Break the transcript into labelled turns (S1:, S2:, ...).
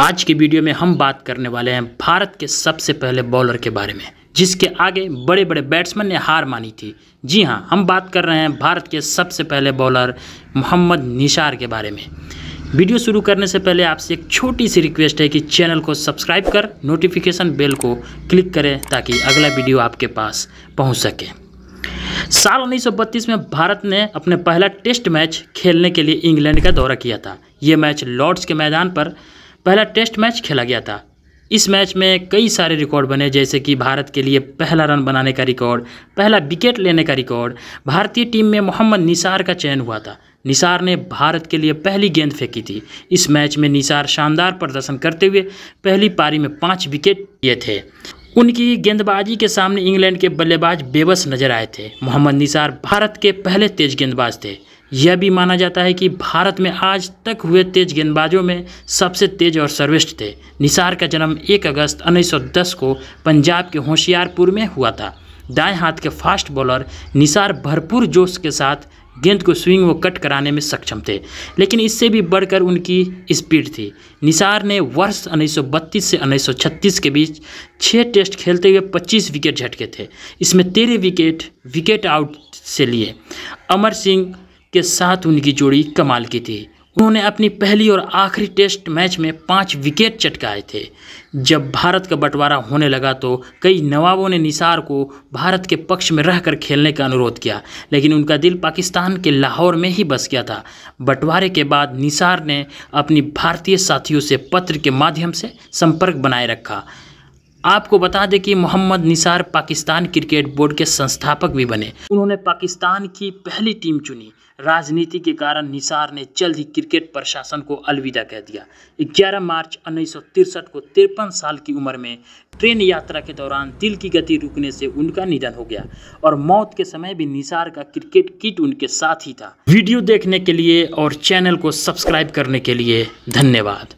S1: आज की वीडियो में हम बात करने वाले हैं भारत के सबसे पहले बॉलर के बारे में जिसके आगे बड़े बड़े बैट्समैन ने हार मानी थी जी हाँ हम बात कर रहे हैं भारत के सबसे पहले बॉलर मोहम्मद निशार के बारे में वीडियो शुरू करने से पहले आपसे एक छोटी सी रिक्वेस्ट है कि चैनल को सब्सक्राइब कर नोटिफिकेशन बेल को क्लिक करें ताकि अगला वीडियो आपके पास पहुंच सके साल 1932 में भारत ने अपने पहला टेस्ट मैच खेलने के लिए इंग्लैंड का दौरा किया था ये मैच लॉर्ड्स के मैदान पर पहला टेस्ट मैच खेला गया था इस मैच में कई सारे रिकॉर्ड बने जैसे कि भारत के लिए पहला रन बनाने का रिकॉर्ड पहला विकेट लेने का रिकॉर्ड भारतीय टीम में मोहम्मद निसार का चयन हुआ था निसार ने भारत के लिए पहली गेंद फेंकी थी इस मैच में निसार शानदार प्रदर्शन करते हुए पहली पारी में पाँच विकेट लिए थे उनकी गेंदबाजी के सामने इंग्लैंड के बल्लेबाज बेबस नजर आए थे मोहम्मद निसार भारत के पहले तेज गेंदबाज थे यह भी माना जाता है कि भारत में आज तक हुए तेज गेंदबाजों में सबसे तेज और सर्वश्रेष्ठ थे निसार का जन्म 1 अगस्त 1910 को पंजाब के होशियारपुर में हुआ था दाएं हाथ के फास्ट बॉलर निसार भरपूर जोश के साथ गेंद को स्विंग व कट कराने में सक्षम थे लेकिन इससे भी बढ़कर उनकी स्पीड थी निसार ने वर्ष 1932 से 1936 के बीच छः टेस्ट खेलते हुए 25 विकेट झटके थे इसमें तेरह विकेट विकेट आउट से लिए अमर सिंह के साथ उनकी जोड़ी कमाल की थी उन्होंने अपनी पहली और आखिरी टेस्ट मैच में पाँच विकेट चटकाए थे जब भारत का बंटवारा होने लगा तो कई नवाबों ने निसार को भारत के पक्ष में रहकर खेलने का अनुरोध किया लेकिन उनका दिल पाकिस्तान के लाहौर में ही बस गया था बंटवारे के बाद निसार ने अपनी भारतीय साथियों से पत्र के माध्यम से संपर्क बनाए रखा आपको बता दें कि मोहम्मद निसार पाकिस्तान क्रिकेट बोर्ड के संस्थापक भी बने उन्होंने पाकिस्तान की पहली टीम चुनी राजनीति के कारण निसार ने जल्द ही क्रिकेट प्रशासन को अलविदा कह दिया 11 मार्च उन्नीस को तिरपन साल की उम्र में ट्रेन यात्रा के दौरान दिल की गति रुकने से उनका निधन हो गया और मौत के समय भी निसार का क्रिकेट किट उनके साथ ही था वीडियो देखने के लिए और चैनल को सब्सक्राइब करने के लिए धन्यवाद